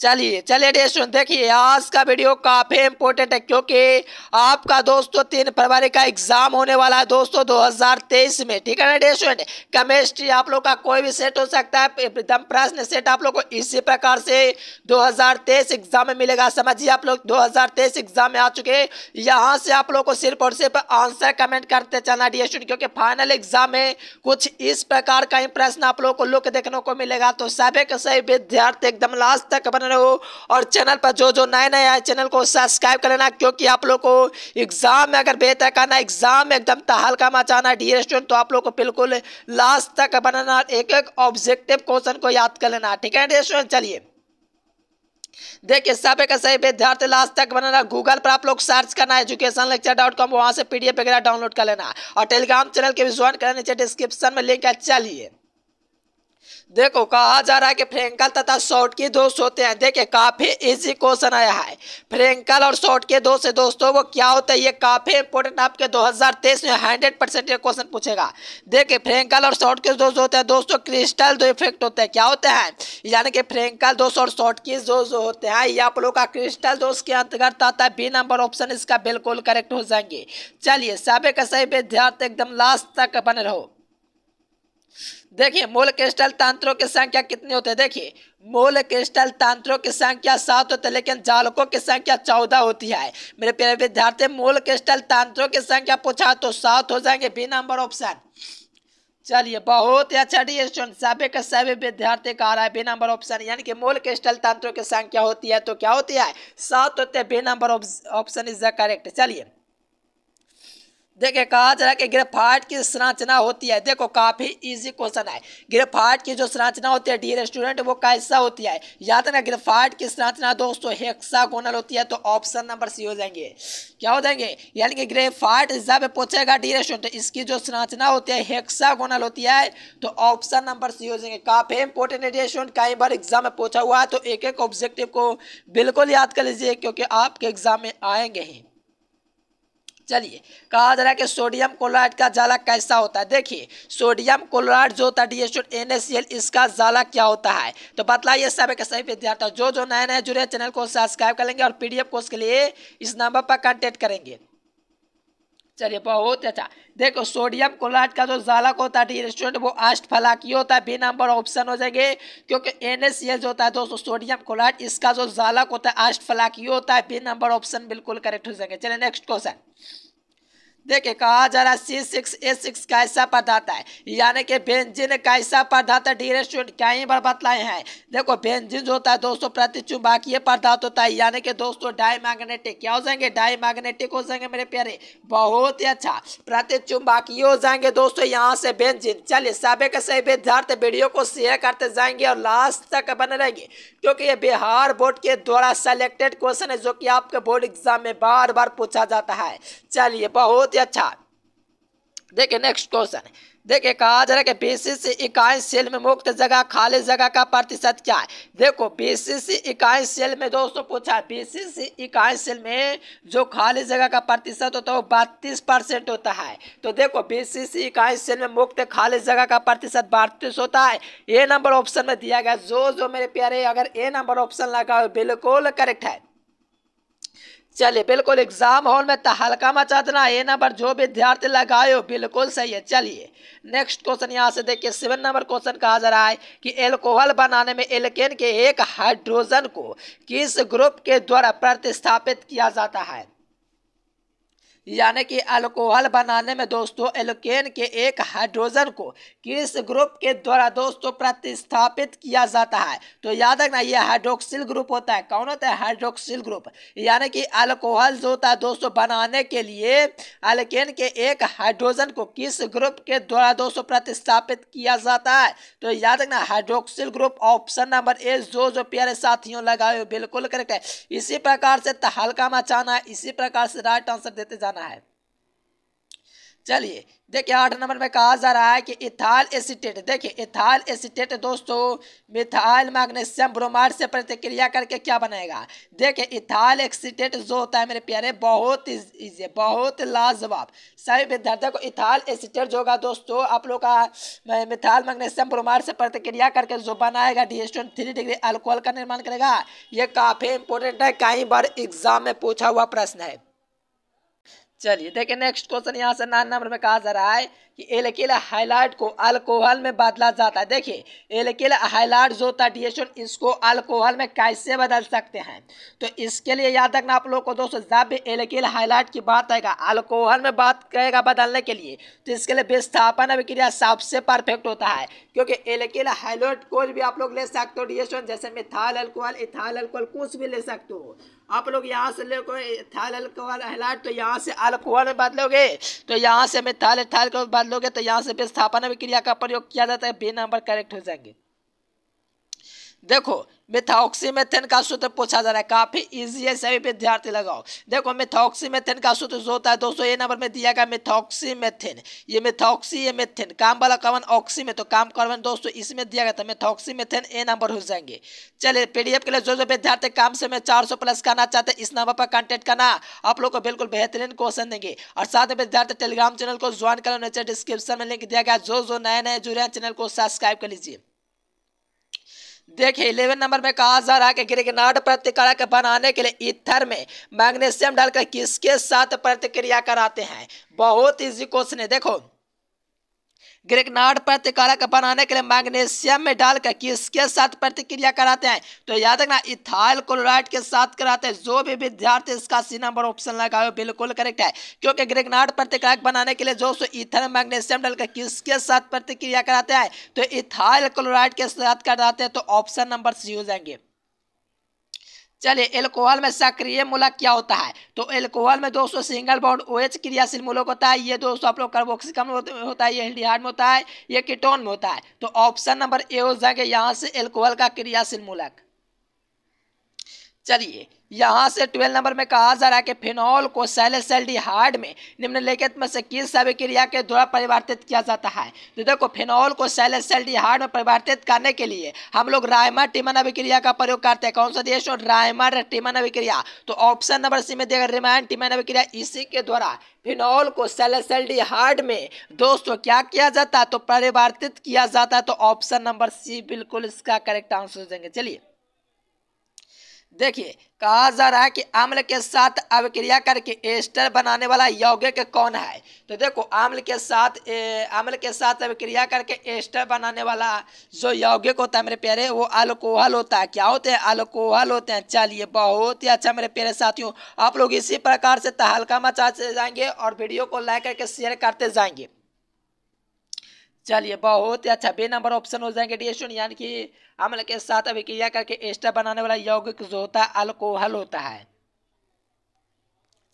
चलिए चलिए डे देखिए आज का वीडियो काफ़ी इम्पोर्टेंट है क्योंकि आपका दोस्तों तीन फरवरी का एग्जाम होने वाला है दोस्तों 2023 में ठीक है ना डे केमिस्ट्री आप लोग का कोई भी सेट हो सकता है एकदम प्रश्न सेट आप लोग को इसी प्रकार से 2023 एग्जाम में मिलेगा समझिए आप लोग 2023 एग्जाम में आ चुके यहाँ से आप लोग को सिर्फ और सिर्फ आंसर कमेंट करते चलना डी क्योंकि फाइनल एग्जाम में कुछ इस प्रकार का ही प्रश्न आप लोग को लुक देखने को मिलेगा तो सभी के सही विद्यार्थी एकदम लास्ट तक बने रहो और चैनल पर जो जो नए नए आए चैनल को सब्सक्राइब कर लेना क्योंकि आप लोग को एग्ज़ाम में अगर बेहतर करना एग्ज़ाम में एकदम तहलका मचाना डी स्टूडेंट तो आप लोग को बिल्कुल लास्ट तक बनाना एक एक ऑब्जेक्टिव क्वेश्चन को याद कर लेना ठीक है डी स्टूडेंट चलिए देखिए सब एक सही विद्यार्थी लास्ट तक बनाना गूगल पर आप लोग सर्च करना एजुकेशन लेक्चर डॉट कॉम वहाँ से पीडीएफ वगैरह डाउनलोड कर लेना और टेलीग्राम चैनल के भी ज्वाइन करना नीचे डिस्क्रिप्शन में लिंक है चलिए देखो कहा जा रहा है कि फ्रेंकल तथा शॉर्ट के दोस्त होते हैं देखिए काफ़ी इजी क्वेश्चन आया है फ्रेंकल और शॉर्ट के दोस्त दोस्तों वो क्या होता है ये काफ़ी इंपोर्टेंट आपके 2023 में 100 परसेंट ये क्वेश्चन पूछेगा देखिए फ्रेंकल और शॉर्ट के दोस्त होते हैं दोस्तों क्रिस्टल दो इफेक्ट होते हैं क्या होते हैं यानी कि फ्रेंकल दोस्त और शॉर्ट के दोस्त होते हैं ये आप लोग का क्रिस्टल दोस्त के अंतर्गत आता है बी नंबर ऑप्शन इसका बिल्कुल करेक्ट हो जाएंगे चलिए सबे का सही विद्यार्थी एकदम लास्ट तक बने रहो देखिए मोल क्रिस्टल तंत्रों की संख्या कितने होते हैं देखिए मोल क्रिस्टल तंत्रों की संख्या सात होती है लेकिन जालकों की संख्या चौदह होती है मेरे प्यारे विद्यार्थी मोल क्रिस्टल तंत्रों की संख्या पूछा तो सात हो जाएंगे बी नंबर ऑप्शन चलिए बहुत ही अच्छा डी स्टूडेंट सभी का सभी विद्यार्थी का आ रहा है बी नंबर ऑप्शन यानी कि मूल क्रिस्टल तंत्रों की संख्या होती है तो क्या होती है सात होते हैं B number option is the correct चलिए देखिए कहा जा रहा है कि ग्रेफाइट की संरचना होती है देखो काफ़ी इजी क्वेश्चन है ग्रेफाइट की जो संरचना होती है डियर स्टूडेंट वो कैसा होती है याद रखना ग्रेफाइट की संरचना दोस्तों हेक्सागोनल होती है तो ऑप्शन नंबर सी हो जाएंगे क्या हो जाएंगे यानी कि ग्रेफाइट जब पूछेगा डियर स्टूडेंट तो इसकी जो संरचना होती है हेक्सागोनल होती है तो ऑप्शन नंबर सी हो जाएंगे काफ़ी इंपॉर्टेंट है डियर स्टूडेंट कई बार एग्जाम में पूछा हुआ है तो एक एक ऑब्जेक्टिव को बिल्कुल याद कर लीजिए क्योंकि आपके एग्जाम में आएंगे ही चलिए कहा जा रहा है कि सोडियम क्लोराइड का जाला कैसा होता है देखिए सोडियम क्लोराइड जो होता है D S N S C L इसका जाला क्या होता है तो बतलाइए सब के सभी विद्यार्थी जो जो नए नए जुड़े चैनल को सब्सक्राइब करेंगे और पी डी कोर्स के लिए इस नंबर पर कॉन्टेक्ट करेंगे चलिए बहुत अच्छा देखो सोडियम क्लोराइड का जो जालक होता है रेस्टोरेंट वो आस्ट फलाकी होता है बी नंबर ऑप्शन हो जाएंगे क्योंकि एन जो होता है दोस्तों सोडियम क्लोराइड इसका जो जालक होता है आस्ट फलाकी होता है बी नंबर ऑप्शन बिल्कुल करेक्ट हो जाएंगे चलिए नेक्स्ट क्वेश्चन देखिए कहा जा रहा है सी सिक्स ए सिक्स कैसा पदार्थ है यानी कि बेंजिन कैसा पदार्थ है डीरे स्टूडेंट क्या ही बार बतलाए हैं देखो बेंजिन जो होता है दोस्तों प्रति चुंबकीय पदार्थ होता है यानी कि दोस्तों डाई मैग्नेटिक क्या हो जाएंगे डाई मैग्नेटिक हो जाएंगे मेरे प्यारे बहुत ही अच्छा प्रति चुंबकीय हो जाएंगे दोस्तों यहाँ से बेंजिन चलिए सबक के सभी विद्यार्थी वीडियो को शेयर करते जाएंगे और लास्ट तक बने रहेंगे क्योंकि ये बिहार बोर्ड के द्वारा सेलेक्टेड क्वेश्चन है जो कि आपके बोर्ड एग्जाम में बार बार पूछा जाता है चलिए बहुत बहुत ही अच्छा देखिए नेक्स्ट क्वेश्चन देखिए कहा जा रहा है कि बीसीसी इकाई सेल में मुक्त जगह खाली जगह का प्रतिशत क्या है देखो बीसीसी इकाई सेल में दोस्तों पूछा है बीसीसी इकाई सेल में जो खाली जगह का प्रतिशत होता है वो बत्तीस परसेंट होता है तो देखो बीसीसी इकाई सेल में मुक्त खाली जगह का प्रतिशत बत्तीस होता है ए नंबर ऑप्शन में दिया गया जो जो मेरे प्यारे अगर ए नंबर ऑप्शन लगा बिल्कुल करेक्ट है चलिए बिल्कुल एग्जाम हॉल में तो हल्का मचा देना ए नंबर जो विद्यार्थी लगाए हो बिल्कुल सही है चलिए नेक्स्ट क्वेश्चन यहाँ से देखिए सेवन नंबर क्वेश्चन कहा जा रहा है कि एल्कोहल बनाने में एल्केन के एक हाइड्रोजन को किस ग्रुप के द्वारा प्रतिस्थापित किया जाता है यानी कि अल्कोहल बनाने में दोस्तों एलोकेन के एक हाइड्रोजन को किस ग्रुप के द्वारा दोस्तों प्रतिस्थापित किया जाता है तो याद रखना ये हाइड्रोक्सिल ग्रुप होता है कौन होता है हाइड्रोक्सिल ग्रुप यानी कि अल्कोहल जो होता है दोस्तों बनाने के लिए अल्केन के एक हाइड्रोजन को किस ग्रुप के द्वारा दोस्तों प्रतिस्थापित किया जाता है तो याद रखना hydroxyl group option number A जो जो प्यारे साथियों लगाए बिल्कुल करेक्ट है इसी प्रकार से हल्का मचाना इसी प्रकार से राइट आंसर देते जाना करना है चलिए देखिए आठ नंबर में कहा जा रहा है कि इथाल एसिटेट देखिए इथाल एसिटेट दोस्तों मिथाइल मैग्नीशियम ब्रोमाइड से प्रतिक्रिया करके क्या बनेगा देखिए इथाल एसिटेट जो होता है मेरे प्यारे बहुत इजी बहुत लाजवाब सभी विद्यार्थियों को इथाल एसिटेट जो होगा दोस्तों आप लोग का मिथाइल मैग्नीशियम ब्रोमाइड से प्रतिक्रिया करके जो बनाएगा डी थ्री डिग्री अल्कोहल का निर्माण करेगा ये काफ़ी इंपॉर्टेंट है कई बार एग्जाम में पूछा हुआ प्रश्न है चलिए देखिए नेक्स्ट क्वेश्चन यहाँ से नाइन नंबर में कहा जा रहा है कि एलकेला हाइलाइट को अल्कोहल में बदला जाता है देखिए एलकेला हाइलाइट जो होता है डिएशन इसको अल्कोहल में कैसे बदल सकते हैं तो इसके लिए याद रखना आप लोग को दोस्तों जब भी एलकेला हाइलाइट की बात आएगा अल्कोहल में बात करेगा बदलने के लिए तो इसके लिए विस्थापन अभिक्रिया सबसे परफेक्ट होता है क्योंकि एलकेला हाइलाइट को भी आप लोग ले सकते हो डिएशन जैसे मिथाल अल्कोहल इथाल अल्कोहल कुछ भी ले सकते हो आप लोग यहाँ से ले कोई थाल अल्कोहल हाइलाइट तो यहाँ से अल्कोहल में बदलोगे तो यहाँ से मिथाल इथाल को लोगे तो यहाँ से विस्थापन अभिक्रिया का प्रयोग किया जाता है बे नंबर करेक्ट हो जाएंगे देखो मिथाक्सीमेथेन का सूत्र पूछा जा रहा है काफ़ी इजी है सभी विद्यार्थी लगाओ देखो मिथाक्सीमेथेन का सूत्र जो होता है दोस्तों ये नंबर में दिया गया मिथाक्सीमेथेन ये मिथाक्सी ये मेथेन काम वाला कवन ऑक्सी में तो काम करवन दोस्तों इसमें दिया गया था तो मेथेन ए नंबर हो जाएंगे चलिए पीडीएफ के लिए जो जो विद्यार्थी काम से मैं चार प्लस करना चाहते इस नंबर पर कॉन्टेक्ट करना आप लोग को बिल्कुल बेहतरीन क्वेश्चन देंगे और साथ में विद्यार्थी टेलीग्राम चैनल को ज्वाइन करो नीचे डिस्क्रिप्शन में लिंक दिया गया जो जो नए नए जुड़े हैं चैनल को सब्सक्राइब कर लीजिए देखिए इलेवन नंबर में कहा जा रहा है कि ग्रेगनाड प्रतिक्रिया के बनाने के लिए इथर में मैग्नीशियम डालकर किसके साथ प्रतिक्रिया कराते हैं बहुत इजी क्वेश्चन है देखो ग्रेगनाड प्रतिकारक बनाने के लिए मैग्नीशियम में डालकर किसके साथ प्रतिक्रिया कराते हैं तो याद रखना इथाइल क्लोराइड के साथ कराते हैं जो भी विद्यार्थी इसका सी नंबर ऑप्शन लगाए बिल्कुल करेक्ट है क्योंकि ग्रेगनाड प्रतिकारक बनाने के लिए जो सो इथर मैग्नेशियम डालकर किसके साथ प्रतिक्रिया कराते हैं तो इथाइल क्लोराइड के साथ कराते हैं तो ऑप्शन नंबर सी हो जाएंगे चलिए एल्कोहल में सक्रिय मूलक क्या होता है तो एल्कोहल में दोस्तों सिंगल बॉन्ड एच क्रियाशील मूलक होता है ये दोस्तों आप लोग कार्बोक्सिकम होता है ये एल्डिहाइड में होता है ये कीटोन में होता है तो ऑप्शन नंबर ए हो जाएंगे यहाँ से एल्कोहल का क्रियाशील मूलक चलिए यहाँ से ट्वेल्व नंबर में कहा जा रहा है कि फिनॉल को हार्ड में निम्नलिखित में से किस अभिक्रिया के द्वारा परिवर्तित किया जाता है तो देखो फिनॉल को हार्ड में परिवर्तित करने के लिए हम लोग रायमा टिमन अभिक्रिया का प्रयोग करते हैं कौन सा देश और रायमर टिमन अभिक्रिया तो ऑप्शन नंबर सी में देगा रिमायन टिमन अभिक्रिया इसी के द्वारा फिनॉल को हार्ड में दोस्तों क्या किया जाता है तो परिवर्तित किया जाता है तो ऑप्शन नंबर सी बिल्कुल इसका करेक्ट आंसर देंगे चलिए देखिए कहा जा रहा है कि आम्ल के साथ अभिक्रिया करके एस्टर बनाने वाला यौगिक कौन है तो देखो आम्ल के साथ आम्ल के साथ अभिक्रिया करके एस्टर बनाने वाला जो यौगिक होता है मेरे प्यारे वो अल्कोहल होता है क्या होते हैं अल्कोहल होते हैं चलिए बहुत ही अच्छा मेरे प्यारे साथियों आप लोग इसी प्रकार से तहलका मचाते जाएंगे और वीडियो को लाइक करके शेयर करते जाएंगे चलिए बहुत ही अच्छा बे नंबर ऑप्शन हो जाएंगे डी यानी कि अम्ल के साथ अभिक्रिया करके एस्टर बनाने वाला यौगिक जो होता है अल्कोहल होता है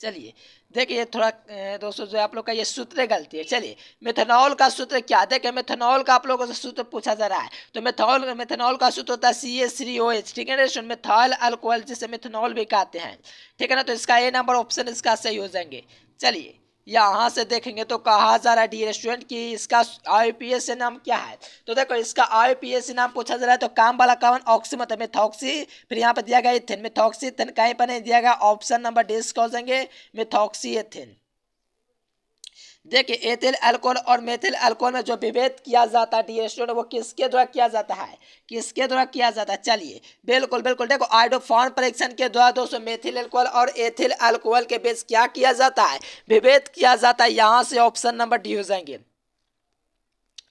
चलिए देखिए थोड़ा दोस्तों जो आप लोग का ये सूत्र गलती है चलिए मेथनॉल का सूत्र क्या देखे मेथनॉल का आप लोगों से सूत्र पूछा जा रहा है तो मेथनॉल मेथनॉल का सूत्र होता है सी ए सी ओ एच ठीक है ना मेथॉल अल्कोहल जिसे मेथनॉल भी कहते हैं ठीक है ना तो इसका ए नंबर ऑप्शन इसका सही हो जाएंगे चलिए यहाँ से देखेंगे तो कहा जा रहा है डी रेस्टोरेंट की इसका आईपीएस नाम क्या है तो देखो इसका आईपीएस नाम पूछा जा रहा है तो काम वाला कवन ऑक्सी मतलब मिथॉक्सी फिर यहाँ पर दिया गया इथिन मिथॉक्सी इथिन कहीं पर नहीं दिया गया ऑप्शन नंबर डी इसका हो जाएंगे मिथॉक्सी देखिए एथिल अल्कोहल और मेथिल अल्कोहल में जो विभेद किया जाता है डी स्टूडेंट वो किसके द्वारा किया जाता है किसके द्वारा किया जाता है चलिए बिल्कुल बिल्कुल देखो आइडोफॉन परीक्षण के द्वारा दोस्तों मेथिल अल्कोहल और एथिल अल्कोहल के बीच क्या किया जाता है विभेद किया जाता है यहाँ से ऑप्शन नंबर डी हो जाएंगे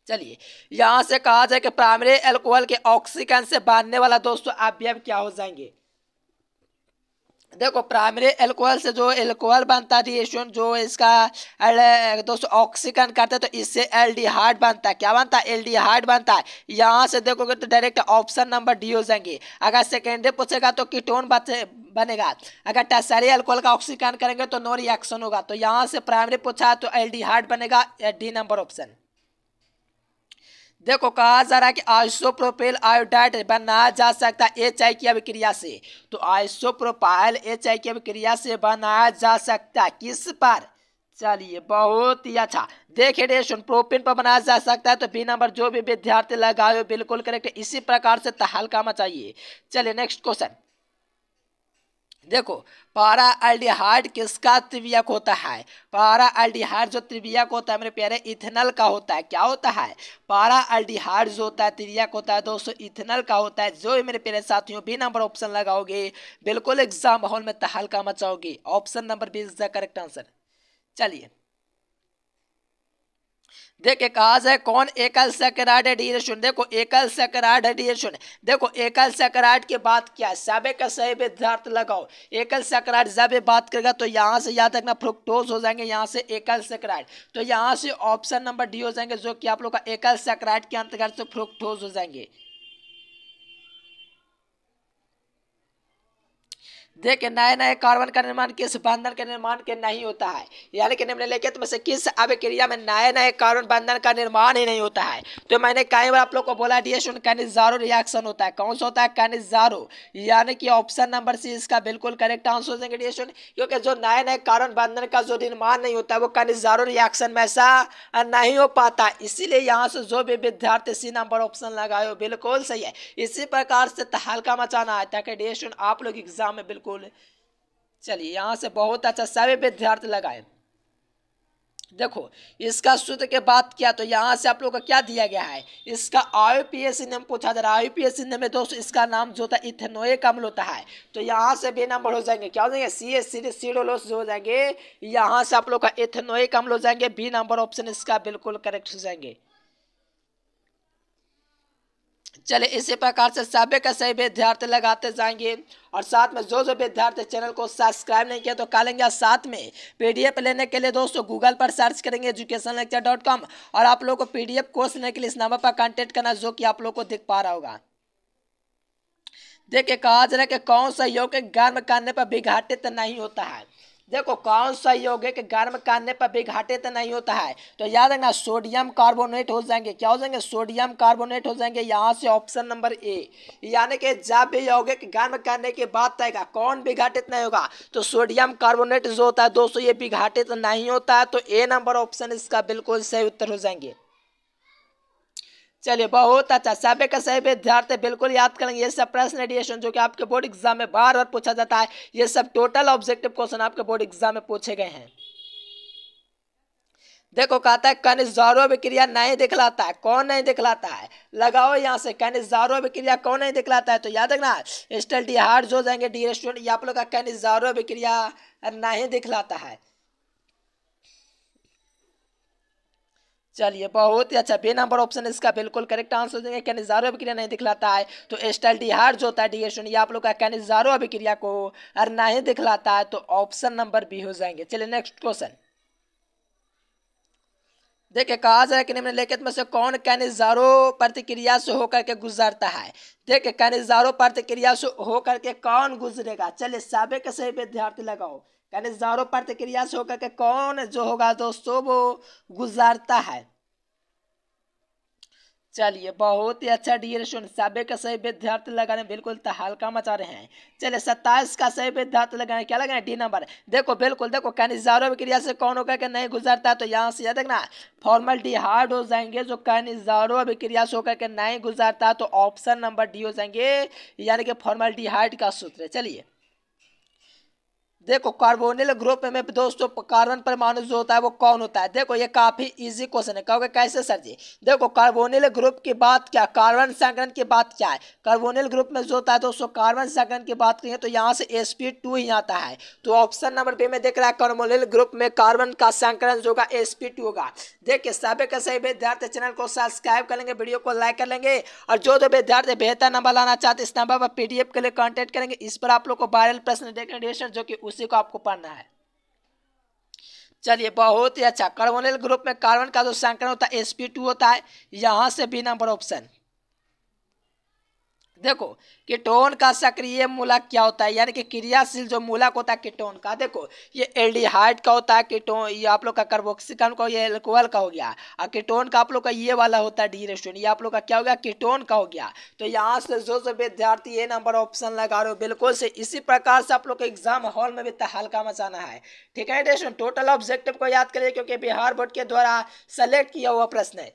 चलिए यहाँ से कहा जाए कि प्राइमरी अल्कोहल के ऑक्सीकन से बांधने वाला दोस्तों अवयव क्या हो जाएंगे देखो प्राइमरी एल्कोहल से जो एल्कोहल बनता है रिएक्शन जो इसका दोस्तों ऑक्सीकरण करते हैं तो इससे एल्डिहाइड बनता है क्या बनता है एल्डिहाइड बनता है यहाँ से देखोगे तो डायरेक्ट ऑप्शन नंबर डी हो जाएंगे अगर सेकेंडरी पूछेगा तो कीटोन बचे बनेगा अगर टर्सरी एल्कोहल का ऑक्सीकरण करेंगे तो नो रिएक्शन होगा तो यहाँ से प्राइमरी पूछा तो एल्डिहाइड बनेगा डी नंबर ऑप्शन देखो कहा जा रहा है कि आइसोप्रोपाइल आयोडाइड बनाया जा सकता है एच आई की अभिक्रिया से तो आइसोप्रोपाइल एच आई की अभिक्रिया से बनाया जा सकता है किस पर चलिए बहुत ही अच्छा देखिए रेशन प्रोपेन पर बनाया जा सकता है तो बी नंबर जो भी विद्यार्थी लगाए बिल्कुल करेक्ट इसी प्रकार से तहलका मचाइए चलिए नेक्स्ट क्वेश्चन देखो पारा अल्डिहाइड किसका त्रिवियक होता है पारा अल्डिहाइड जो त्रिवियक होता है मेरे प्यारे इथेनल का होता है क्या होता है पारा अल्डिहाइड जो होता है त्रिवियक होता है दोस्तों इथेनल का होता है जो मेरे प्यारे साथियों बी नंबर ऑप्शन लगाओगे बिल्कुल एग्जाम हॉल में तहलका मचाओगे option number B is the correct answer चलिए देखिए कहा से कौन एकल डी एडिएशन देखो एकल डी एडिएशन देखो एकल सेकराड की बात क्या है सबे का सही विद्यार्थ लगाओ एकल सेकराड जब बात करेगा तो यहाँ से याद रखना फ्रुक्टोज हो जाएंगे यहाँ से एकल सेकराड तो यहाँ से ऑप्शन नंबर डी हो जाएंगे जो कि आप लोग का एकल सेकराड के अंतर्गत से फ्रुक्टोज हो जाएंगे देखिए नए नए कार्बन का निर्माण किस बंधन के निर्माण के नहीं होता है यानी कि निम्नलिखित में से किस अभिक्रिया में नए नए कार्बन बंधन का निर्माण ही नहीं होता है तो मैंने कई बार आप लोग को बोला डिएशन कनिजारो रिएक्शन होता है कौन सा होता है कनिजारो यानी कि ऑप्शन नंबर सी इसका बिल्कुल करेक्ट आंसर हो जाएंगे डिएशन क्योंकि जो नए नए कार्बन बंधन का जो निर्माण नहीं होता है वो कनिजारो रिएक्शन में ऐसा नहीं हो पाता इसीलिए यहाँ से जो भी विद्यार्थी सी नंबर ऑप्शन लगाए बिल्कुल सही है इसी प्रकार से हल्का मचाना है ताकि डिएशन आप लोग एग्जाम में बिल्कुल खोलें चलिए यहाँ से बहुत अच्छा सभी विद्यार्थी लगाए देखो इसका सूत्र के बात किया तो यहाँ से आप लोग का क्या दिया गया है इसका आई पी एस नेम पूछा जा रहा है आई पी एस नेम में दोस्तों इसका नाम जो होता है इथेनोइक अम्ल होता है तो यहाँ से भी नंबर हो जाएंगे क्या हो जाएंगे सी एस सी सीडोलोस हो जाएंगे यहाँ से आप लोग का इथेनोइक अम्ल हो जाएंगे बी नंबर ऑप्शन इसका बिल्कुल करेक्ट हो जाएंगे चले इसी प्रकार से सभी का सही विद्यार्थी लगाते जाएंगे और साथ में जो जो विद्यार्थी चैनल को सब्सक्राइब नहीं किया तो करेंगे साथ में पीडीएफ लेने के लिए दोस्तों गूगल पर सर्च करेंगे एजुकेशन लेक्चर डॉट कॉम और आप लोग को पीडीएफ कोर्स लेने के लिए इस नंबर पर कॉन्टेक्ट करना जो कि आप लोग को दिख पा रहा होगा देखिए कहा जा रहा है कि कौन सा योग गर्म करने पर विघाटित नहीं होता है देखो कौन सा योग है कि गर्म करने पर भी घाटे तो नहीं होता है तो याद रखना सोडियम कार्बोनेट हो जाएंगे क्या हो जाएंगे सोडियम कार्बोनेट हो जाएंगे यहाँ से ऑप्शन नंबर ए यानी कि जब भी यौगिक गर्म करने के बाद तो आएगा कौन विघाटित नहीं होगा तो सोडियम कार्बोनेट जो होता है दोस्तों ये विघाटित नहीं होता है तो ए नंबर ऑप्शन इसका बिल्कुल सही उत्तर हो जाएंगे चलिए बहुत अच्छा सभी का सभी विद्यार्थी बिल्कुल याद करेंगे ये सब प्रश्न रेडिएशन जो कि आपके बोर्ड एग्जाम में बार बार पूछा जाता है ये सब टोटल ऑब्जेक्टिव क्वेश्चन आपके बोर्ड एग्जाम में पूछे गए हैं देखो कहता है कनिजारो विक्रिया नहीं दिखलाता है कौन नहीं दिखलाता है लगाओ यहाँ से कनिजारो विक्रिया कौन नहीं दिखलाता है तो याद रखना स्टल डी हार्ड जो जाएंगे डी स्टूडेंट ये आप लोग का कनिजारो विक्रिया नहीं दिखलाता है चलिए बहुत ही अच्छा बे नंबर ऑप्शन इसका बिल्कुल करेक्ट आंसर देंगे कैनिजारो अभिक्रिया नहीं दिखलाता है तो एस्टल डिहार जो होता है डिएशन ये आप लोग का कैनिजारो अभिक्रिया को और नहीं दिखलाता है तो ऑप्शन नंबर बी हो जाएंगे चलिए नेक्स्ट क्वेश्चन देखिए कहा जाए कि निम्नलिखित में से कौन कैनिजारो प्रतिक्रिया से होकर के गुजरता है देखिए कैनिजारो प्रतिक्रिया से होकर के कौन गुजरेगा चलिए साबे के सही विद्यार्थी लगाओ यानी जारो प्रतिक्रिया से होकर के कौन जो होगा दोस्तों वो गुजारता है चलिए बहुत ही अच्छा डियर स्टूडेंट सभी का सही विद्यार्थी लगाने बिल्कुल तहलका मचा रहे हैं चलिए सत्ताईस का सही विद्यार्थी लगाने क्या लगाए डी नंबर देखो बिल्कुल देखो कैनिजारो अभिक्रिया से कौन होकर के नहीं गुजरता तो यहाँ से याद रखना फॉर्मल डी हार्ड हो जाएंगे जो कैनिजारो अभिक्रिया से होकर के नहीं गुजरता तो ऑप्शन नंबर डी हो जाएंगे यानी कि फॉर्मल डी हार्ड का सूत्र चलिए देखो कार्बोनिल ग्रुप में दोस्तों कार्बन परमाणु जो होता है वो कौन होता है देखो ये काफी इजी क्वेश्चन है कहोगे कैसे सर जी देखो कार्बोनिल ग्रुप की बात क्या कार्बन संगठन की बात क्या है कार्बोनिल ग्रुप में जो होता है दोस्तों कार्बन संगठन की बात करें तो यहाँ से एस पी टू ही आता है तो ऑप्शन नंबर बी में देख रहा है कार्बोनिल ग्रुप में कार्बन का संकलन जो होगा एस पी टू होगा देखिए सभी के सही विद्यार्थी चैनल को सब्सक्राइब करेंगे वीडियो को लाइक कर लेंगे और जो जो विद्यार्थी बेहतर नंबर लाना चाहते इस नंबर पर पीडीएफ के लिए कॉन्टेक्ट करेंगे इस पर आप लोग को वायरल प्रश्न देखने जो कि उसी को आपको पढ़ना है चलिए बहुत ही अच्छा कार्बोनिल ग्रुप में कार्बन का जो संकरण होता है एस होता है यहाँ से बी नंबर ऑप्शन देखो कीटोन का सक्रिय मूलक क्या होता है यानी कि क्रियाशील जो मूलक होता है कीटोन का देखो ये एल्डिहाइड का होता है कीटोन ये आप लोग का कार्बोक्सिकन का ये एल्कोहल का हो गया और कीटोन का आप लोग का ये वाला होता है डी रेस्टोन ये आप लोग का क्या हो गया कीटोन का हो गया तो यहाँ से जो जो विद्यार्थी ये नंबर ऑप्शन लगा रहे हो बिल्कुल से इसी प्रकार से आप लोग को एग्जाम हॉल में भी हल्का मचाना है ठीक है टोटल ऑब्जेक्टिव को याद करिए क्योंकि बिहार बोर्ड के द्वारा सेलेक्ट किया हुआ प्रश्न है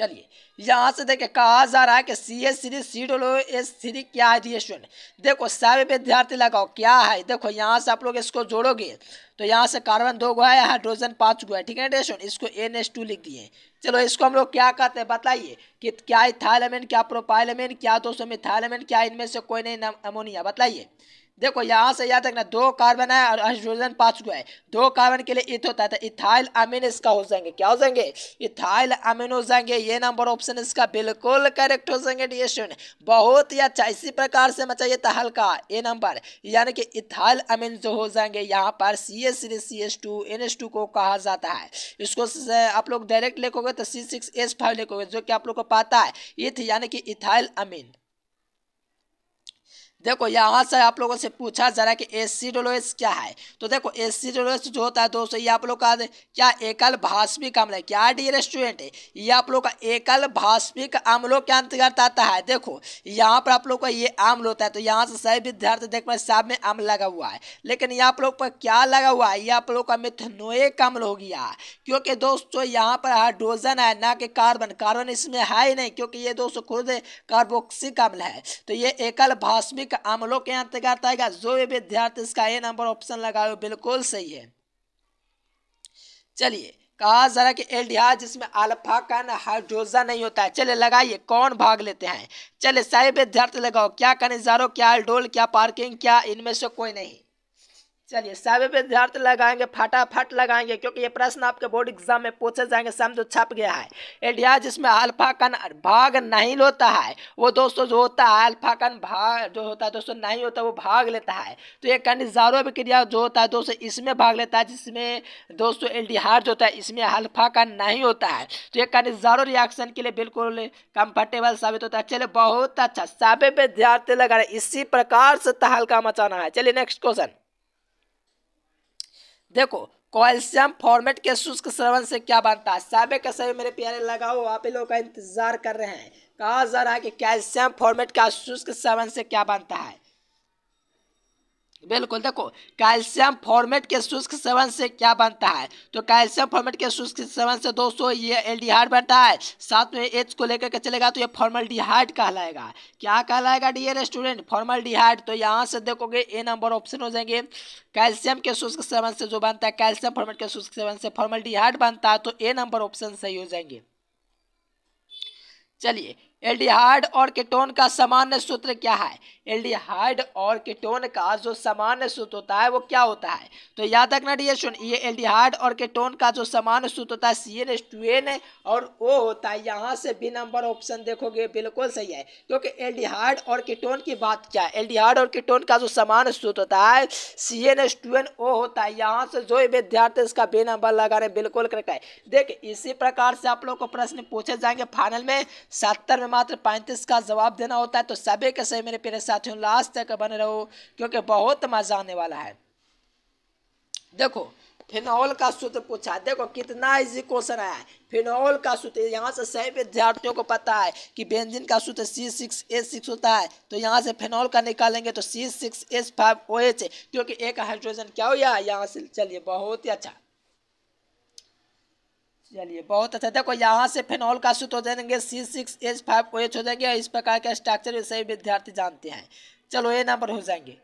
चलिए यहाँ से देखें कहा जा रहा है कि C S series C W S series क्या है रिएशन देखो सारे विद्यार्थी लगाओ क्या है देखो यहाँ से आप लोग इसको जोड़ोगे तो यहाँ से कार्बन दो गो है हाइड्रोजन पाँच गो है ठीक है रिएशन इसको एन एस टू लिख दिए चलो इसको हम लोग क्या कहते हैं बताइए कि क्या इथाइलमेंट क्या प्रोपाइलेमेंट क्या दोस्तों मिथाइलमेंट क्या इनमें से कोई नहीं अमोनिया बताइए देखो यहाँ से याद रखना दो कार्बन है और हाइड्रोजन पाँच गो है दो कार्बन के लिए इथ होता है इथाइल तो अमीन इसका हो जाएंगे क्या हो जाएंगे इथाइल अमीन हो जाएंगे ये नंबर ऑप्शन इसका बिल्कुल करेक्ट हो जाएंगे डी बहुत ही अच्छा इसी प्रकार से मचाइए था तो हल्का ए नंबर यानी कि इथाइल अमीन जो हो जाएंगे यहाँ पर C S C S two N S two को कहा जाता है इसको आप लोग डायरेक्ट लिखोगे तो सी सिक्स एस फाइव लिखोगे जो कि आप लोग को पता है इथ यानी कि इथाइल अमीन देखो यहाँ से आप लोगों से पूछा जा रहा है कि एसिडोलोस क्या है तो देखो एसिडोलोइस जो होता है दोस्तों ये आप लोग का क्या एकल भाष्मिक अम्ल है क्या डी रेस्टोरेंट है ये आप लोग का एकल भाष्मिक अम्लों के अंतर्गत आता है देखो यहाँ पर आप लोग का ये अम्ल होता है तो यहाँ से सही विद्यार्थी देख पाए साहब में अम्ल लगा हुआ है लेकिन ये आप लोग पर क्या लगा हुआ है ये आप लोग का मिथनोइक अम्ल हो गया क्योंकि दोस्तों यहाँ पर हाइड्रोजन है ना कि कार्बन कार्बन इसमें है ही नहीं क्योंकि ये दोस्तों खुद कार्बोक्सिक अम्ल है तो ये एकल भाष्मिक सामयिक अमलों के अंतर्गत आएगा जो भी विद्यार्थी इसका ए नंबर ऑप्शन लगाए बिल्कुल सही है चलिए कहा जरा कि एल्डिहाइड जिसमें अल्फा कन हाइड्रोजन नहीं होता है चले लगाइए कौन भाग लेते हैं चले सही विद्यार्थी लगाओ क्या कनिजारो क्या एल्डोल क्या पार्किंग क्या इनमें से कोई नहीं चलिए सारे विद्यार्थी लगाएंगे फटाफट लगाएंगे क्योंकि ये प्रश्न आपके बोर्ड एग्जाम में पूछे जाएंगे सम जो छप गया है एडिया जिसमें अल्फा कन भाग नहीं होता है वो दोस्तों जो होता है अल्फा कन भाग जो होता है दोस्तों नहीं होता वो भाग लेता है तो ये कनिजारो क्रिया जो होता है दोस्तों इसमें भाग लेता है जिसमें दोस्तों एल्डिहार जो होता है इसमें अल्फा कन नहीं होता है तो ये कनिजारो रिएक्शन के लिए बिल्कुल कंफर्टेबल साबित होता है चलिए बहुत अच्छा साबे विद्यार्थी लगा इसी प्रकार से तहलका मचाना है चलिए नेक्स्ट क्वेश्चन देखो कॉल्शियम फॉर्मेट के शुष्क श्रवण से क्या बनता है साबे का सभी मेरे प्यारे लगाओ आप लोग का इंतजार कर रहे हैं कहा जा रहा है कि कैल्शियम फॉर्मेट का शुष्क श्रवण से क्या बनता है बिल्कुल देखो कैल्शियम फॉर्मेट के शुष्क सेवन से क्या बनता है तो कैल्शियम फॉर्मेट के शुष्क सेवन से दोस्तों ये एल्डिहाइड बनता है साथ में एच को लेकर के चलेगा तो ये फॉर्मल डिहाइड कहलाएगा क्या कहलाएगा डियर स्टूडेंट फॉर्मल डिहाइड तो यहाँ से देखोगे ए नंबर ऑप्शन हो जाएंगे कैल्शियम के शुष्क सेवन से जो बनता है कैल्शियम फॉर्मेट के शुष्क सेवन से फॉर्मल बनता है तो ए नंबर ऑप्शन सही हो जाएंगे चलिए एल्डिहाइड और केटोन का सामान्य सूत्र क्या है एल्डिहाइड और केटोन का जो सामान्य सूत्र होता है वो क्या होता है तो याद रखना डी सुन ये एल्डिहाइड और केटोन का जो सामान्य सूत्र होता है C N S two N और ओ होता है यहाँ से बी नंबर ऑप्शन देखोगे बिल्कुल सही है क्योंकि एल्डिहाइड और केटोन की बात क्या है एल्डिहाइड और केटोन का जो सामान्य सूत्र होता है C N S two N O होता है यहाँ से जो विद्यार्थी इसका बी नंबर लगा रहे बिल्कुल करेक्ट है देख इसी प्रकार से आप लोग को प्रश्न पूछे जाएंगे फाइनल में सत्तर मात्र पैंतीस का जवाब देना होता है तो सभी के सही मेरे प्यारे साथियों लास्ट तक बने रहो क्योंकि बहुत मजा आने वाला है देखो फिनॉल का सूत्र पूछा देखो कितना इजी क्वेश्चन आया फिनॉल का सूत्र यहाँ से सही विद्यार्थियों को पता है कि बेंजिन का सूत्र सी सिक्स ए सिक्स होता है तो यहाँ से फिनॉल का निकालेंगे तो C six S five O H क्योंकि एक हाइड्रोजन क्या हो गया यहाँ से चलिए बहुत ही अच्छा चलिए बहुत अच्छा देखो यहाँ से फेनॉल का सूत्र हो जाएंगे सी सिक्स एच फाइव को एच हो जाएंगे इस प्रकार का स्ट्रक्चर सभी विद्यार्थी जानते हैं चलो ये नंबर हो जाएंगे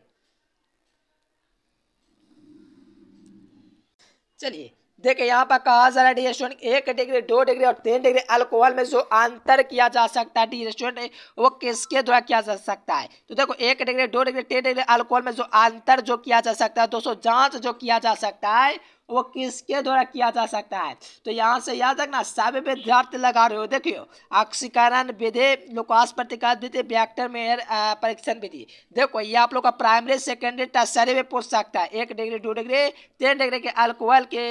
चलिए देखिए यहाँ पर कहा जा रहा है रेस्टोरेंट एक डिग्री दो डिग्री और तीन डिग्री अल्कोहल में जो अंतर किया जा सकता है डी रेस्टोरेंट वो किसके द्वारा किया जा सकता है तो देखो एक डिग्री दो डिग्री तीन डिग्री अल्कोहल में जो अंतर जो किया जा सकता है दोस्तों जांच जो किया जा सकता है वो किसके द्वारा किया जा सकता है तो यहाँ से याद रखना सावे विद्यार्थी लगा रहे हो देखियो अक्षिकारण विधि लोकास प्रतिकात विधि व्याकटर में परीक्षण विधि देखो ये आप लोग का प्राइमरी सेकेंडरी टर्सरी में पूछ सकता है एक डिग्री दो डिग्री तीन डिग्री के अल्कोहल के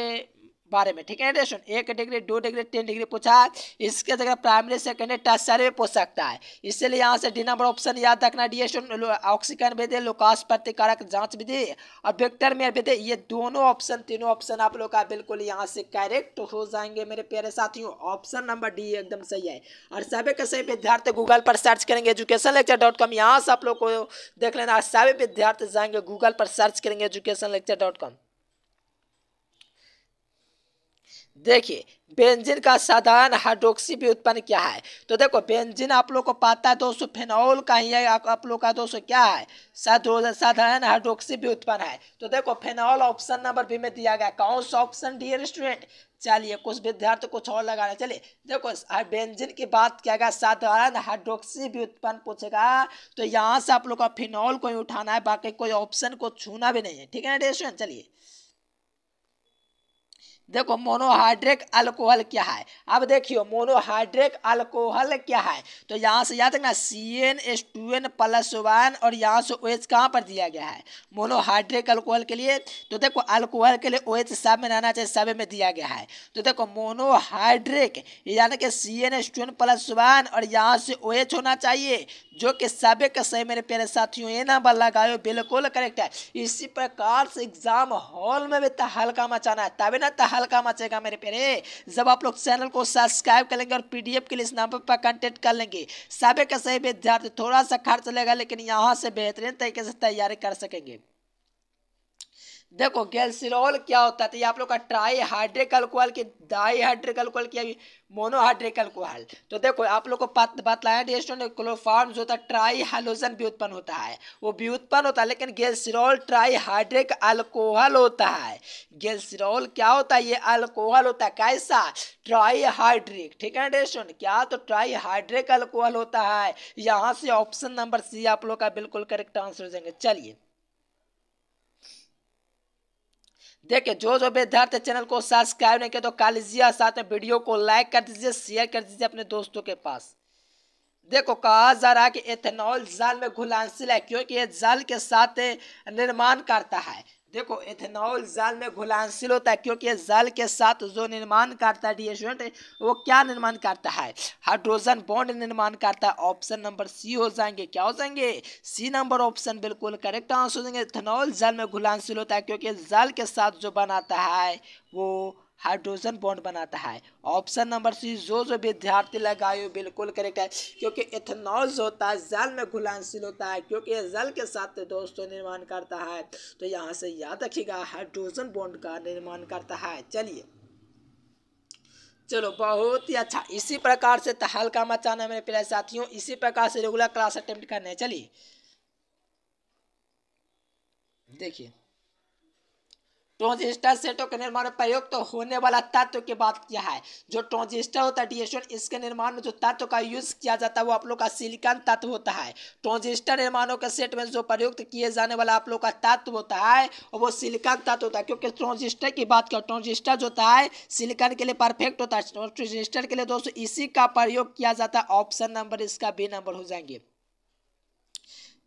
बारे में ठीक है इंटरेशन एक डिग्री दो डिग्री तीन डिग्री पूछा है इसके जगह प्राइमरी सेकेंडरी टर्सरी में पूछ सकता है इसलिए यहाँ से डी नंबर ऑप्शन याद रखना डी डिएशन ऑक्सीकरण विधि लुकास प्रतिकारक जांच विधि और विक्टर मेयर विधि ये दोनों ऑप्शन तीनों ऑप्शन आप लोग का बिल्कुल यहाँ से करेक्ट हो जाएंगे मेरे प्यारे साथियों ऑप्शन नंबर डी एकदम सही है और सभी के सभी विद्यार्थी गूगल पर सर्च करेंगे एजुकेशन लेक्चर डॉट कॉम यहाँ से आप लोग को देख लेना सभी विद्यार्थी जाएंगे गूगल पर सर्च करेंगे एजुकेशन लेक्चर डॉट कॉम देखिए बेंजिन का साधारण हाइड्रोक्सी भी उत्पन्न क्या है तो देखो बेंजिन आप लोग को पता है दोस्तों फेनॉल का ही है आप लोग का दोस्तों क्या है साधारण हाइड्रोक्सी भी उत्पन्न है तो देखो फेनॉल ऑप्शन नंबर बी में दिया गया कौन सा ऑप्शन डियर स्टूडेंट चलिए कुछ विद्यार्थी कुछ और लगा रहे चलिए देखो बेंजिन की बात किया गया साधारण हाइड्रोक्सी भी उत्पन्न पूछेगा तो यहाँ से आप लोग का फिनॉल को ही उठाना है बाकी कोई ऑप्शन को छूना भी नहीं है ठीक है ना डियर स्टूडेंट चलिए देखो मोनोहाइड्रेट अल्कोहल क्या है अब देखियो मोनोहाइड्रेट अल्कोहल क्या है तो यहाँ से याद रखना C N S two N plus one और यहाँ से ओ एच कहाँ पर दिया गया है मोनोहाइड्रेट अल्कोहल के लिए तो देखो अल्कोहल के लिए ओ एच सब में रहना चाहिए सब में दिया गया है तो देखो मोनोहाइड्रेक यानी कि C N S two N plus one और यहाँ से ओ एच होना चाहिए जो कि सबे का सही मेरे प्यारे साथियों ये बल लगाओ बिल्कुल करेक्ट है इसी प्रकार से एग्जाम हॉल में भी तो हल्का मचाना है तभी ना तो हल्का मचेगा मेरे प्यारे जब आप लोग चैनल को सब्सक्राइब करेंगे और पीडीएफ के लिए इस पर कंटेक्ट कर लेंगे सबे का सही विद्यार्थी थोड़ा सा खर्च लेगा लेकिन यहाँ से बेहतरीन तरीके से तैयारी कर सकेंगे देखो गैल्सिरोल क्या होता है तो ये आप लोग का ट्राई हाइड्रिक अल्कोहल की डाई हाइड्रिक अल्कोहल की अभी मोनोहाइड्रिक अल्कोहल तो देखो आप लोग को बतलाया क्लोफार्म जो होता है ट्राई हाइलोजन भी उत्पन्न होता है वो भी उत्पन्न होता है लेकिन गैल्सिरोल ट्राई हाइड्रिक अल्कोहल होता है गैल्सिरोल क्या होता है ये अल्कोहल होता है कैसा ट्राई हाइड्रिक ठीक है डेस्टोन क्या तो ट्राई हाइड्रिक अल्कोहल होता है यहाँ से ऑप्शन नंबर सी आप लोग का बिल्कुल करेक्ट आंसर हो जाएंगे चलिए देखिए जो जो विद्यार्थी चैनल को सब्सक्राइब नहीं किया तो कर लीजिए साथ में वीडियो को लाइक कर दीजिए शेयर कर दीजिए अपने दोस्तों के पास देखो कहा जा रहा है कि एथेनॉल जाल में घुलनशील है क्योंकि ये जाल के साथ निर्माण करता है देखो इथेनॉल जाल में घुलनशील होता है क्योंकि जाल के साथ जो निर्माण करता है डी वो क्या निर्माण करता है हाइड्रोजन बॉन्ड निर्माण करता है ऑप्शन नंबर सी हो जाएंगे क्या हो जाएंगे सी नंबर ऑप्शन बिल्कुल करेक्ट आंसर हो जाएंगे इथेनॉल जाल में घुलनशील होता है क्योंकि जाल के साथ जो बनाता है वो हाइड्रोजन बॉन्ड बनाता है ऑप्शन नंबर सी जो जो विद्यार्थी लगाए बिल्कुल करेक्ट है क्योंकि इथेनॉल जो होता है जल में घुलनशील होता है क्योंकि ये जल के साथ दोस्तों निर्माण करता है तो यहाँ से याद रखिएगा हाइड्रोजन बॉन्ड का निर्माण करता है चलिए चलो बहुत ही अच्छा इसी प्रकार से तहल मचाना मेरे प्यारे साथियों इसी प्रकार से रेगुलर क्लास अटेम्प्ट करने चलिए देखिए ट्रांजिस्टर सेटों के निर्माण में प्रयुक्त तो होने वाला तत्व की बात किया है जो ट्रांजिस्टर होता है डीएसएन इसके निर्माण में जो तत्व का यूज किया जाता है वो आप लोग का सिलिकॉन तत्व होता है ट्रांजिस्टर निर्माणों के सेट में जो प्रयुक्त किए जाने वाला आप लोग का तत्व होता है और वो सिलिकॉन तत्व होता है क्योंकि ट्रांजिस्टर की बात करो ट्रांजिस्टर जो होता है सिलिकॉन के लिए परफेक्ट होता है ट्रांजिस्टर के लिए दोस्तों इसी का प्रयोग किया जाता है ऑप्शन नंबर इसका बी नंबर हो जाएंगे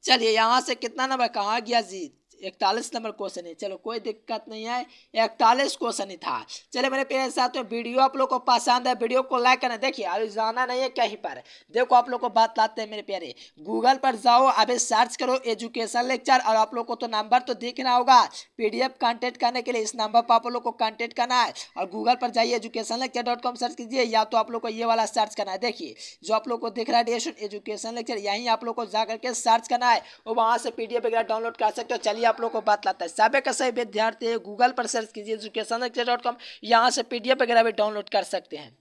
चलिए यहाँ से कितना नंबर कहा गया जी इकतालीस नंबर क्वेश्चन है चलो कोई दिक्कत नहीं है इकतालीस क्वेश्चन ही था चले मेरे पेरेंट्स साथ में वीडियो आप लोग को पसंद है वीडियो को लाइक करना देखिए अभी जाना नहीं है कहीं पर देखो आप लोग को बात लाते हैं मेरे प्यारे गूगल पर जाओ अभी सर्च करो एजुकेशन लेक्चर और आप लोग को तो नंबर तो देखना होगा पीडीएफ कांटेक्ट करने के लिए इस नंबर पर आप लोग को कॉन्टेक्ट करना है और गूगल पर जाइए education lecture dot com search कीजिए या तो आप लोग को ये वाला सर्च करना है देखिए जो आप लोग को दिख रहा है एजुकेशन लेक्चर यहीं आप लोग को जा करके सर्च करना है और वहाँ से पी वगैरह डाउनलोड कर सकते हो चलिए आप लोग को बात लाता है सबक का सही विद्यार्थी गूगल पर सर्च कीजिए एजुकेशन डॉट कॉम यहाँ से पी डी एफ वगैरह भी डाउनलोड कर सकते हैं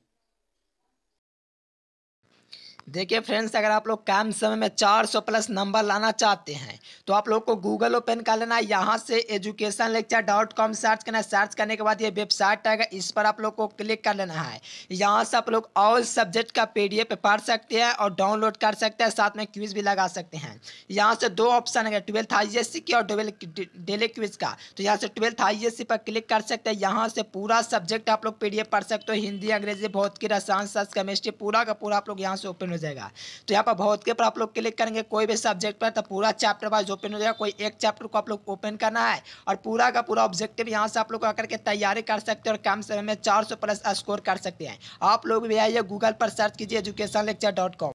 देखिए फ्रेंड्स अगर आप लोग कम समय में 400 प्लस नंबर लाना चाहते हैं तो आप लोग को गूगल ओपन कर लेना है यहाँ से education lecture dot com search करना है सर्च करने के बाद ये वेबसाइट आएगा इस पर आप लोग को क्लिक कर लेना है यहाँ से आप लोग ऑल सब्जेक्ट का पी डी पढ़ सकते हैं और डाउनलोड कर सकते हैं साथ में क्विज भी लगा सकते हैं यहाँ से दो ऑप्शन है ट्वेल्थ आई की और डेली क्विज का तो यहाँ से ट्वेल्थ आई पर क्लिक कर सकते हैं यहाँ से पूरा सब्जेक्ट आप लोग पी पढ़ सकते हो हिंदी अंग्रेजी भौतिकी रसायन शास्त्र केमिस्ट्री पूरा का पूरा आप लोग यहाँ से ओपन हो जाएगा तो यहाँ पर बहुत के पर आप लोग क्लिक करेंगे कोई भी सब्जेक्ट पर तो पूरा चैप्टर वाइज ओपन हो जाएगा कोई एक चैप्टर को आप लोग ओपन करना है और पूरा का पूरा ऑब्जेक्टिव यहाँ से आप लोग आकर के तैयारी कर सकते हैं और कम समय में चार प्लस स्कोर कर सकते हैं आप लोग भी आइए गूगल पर सर्च कीजिए एजुकेशन लेक्चर डॉट कॉम